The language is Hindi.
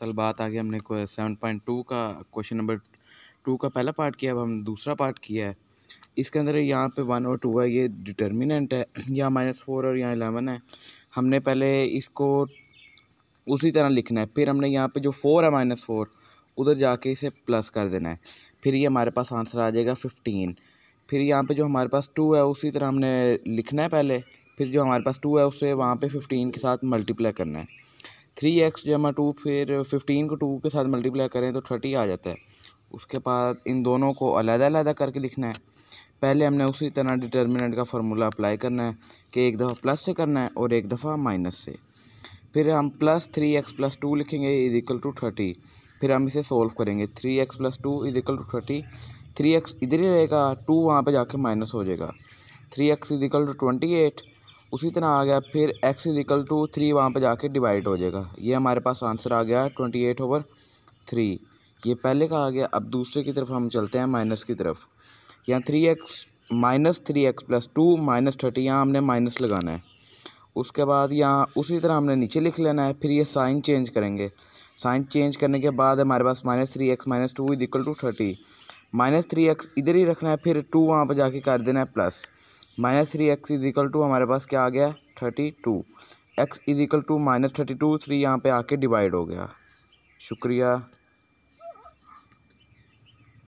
कल बात आ गई हमने सेवन पॉइंट टू का क्वेश्चन नंबर टू का पहला पार्ट किया अब हम दूसरा पार्ट किया है इसके अंदर यहाँ पे वन और टू है ये डिटर्मिनेंट है यहाँ माइनस फोर और यहाँ एलेवन है हमने पहले इसको उसी तरह लिखना है फिर हमने यहाँ पे जो फोर है माइनस फोर उधर जाके इसे प्लस कर देना है फिर ये हमारे पास आंसर आ जाएगा फिफ्टीन फिर यहाँ पर जो हमारे पास टू है उसी तरह हमने लिखना है पहले फिर जो हमारे पास टू है उसे वहाँ पर फिफ्टीन के साथ मल्टीप्लाई करना है थ्री एक्स जमा टू फिर फिफ्टीन को टू के साथ मल्टीप्लाई करें तो थर्टी आ जाता है उसके बाद इन दोनों को अलग-अलग करके लिखना है पहले हमने उसी तरह डिटर्मिनेंट का फार्मूला अप्लाई करना है कि एक दफ़ा प्लस से करना है और एक दफ़ा माइनस से फिर हम plus three x plus two लिखेंगे इज इक्वल टू थर्टी फिर हम इसे सोल्व करेंगे three x plus two is equal to thirty three x इधर ही रहेगा टू वहाँ पर जाके माइनस हो जाएगा three x is equal to twenty eight उसी तरह आ गया फिर एक्स इजिकल टू थ्री वहाँ पर जाके डिवाइड हो जाएगा ये हमारे पास आंसर आ गया ट्वेंटी एट ओवर थ्री ये पहले का आ गया अब दूसरे की तरफ हम चलते हैं माइनस की तरफ यहाँ three x minus three x plus two minus thirty यहाँ हमने माइनस लगाना है उसके बाद यहाँ उसी तरह हमने नीचे लिख लेना है फिर ये साइन चेंज करेंगे साइन चेंज करने के बाद हमारे पास minus three x minus two is equal to thirty minus three x इधर ही रखना है फिर टू वहाँ पर जाके कर देना है plus minus three x is equal to हमारे पास क्या आ गया thirty two x is equal to minus thirty two three यहाँ पर आके डिवाइड हो गया शुक्रिया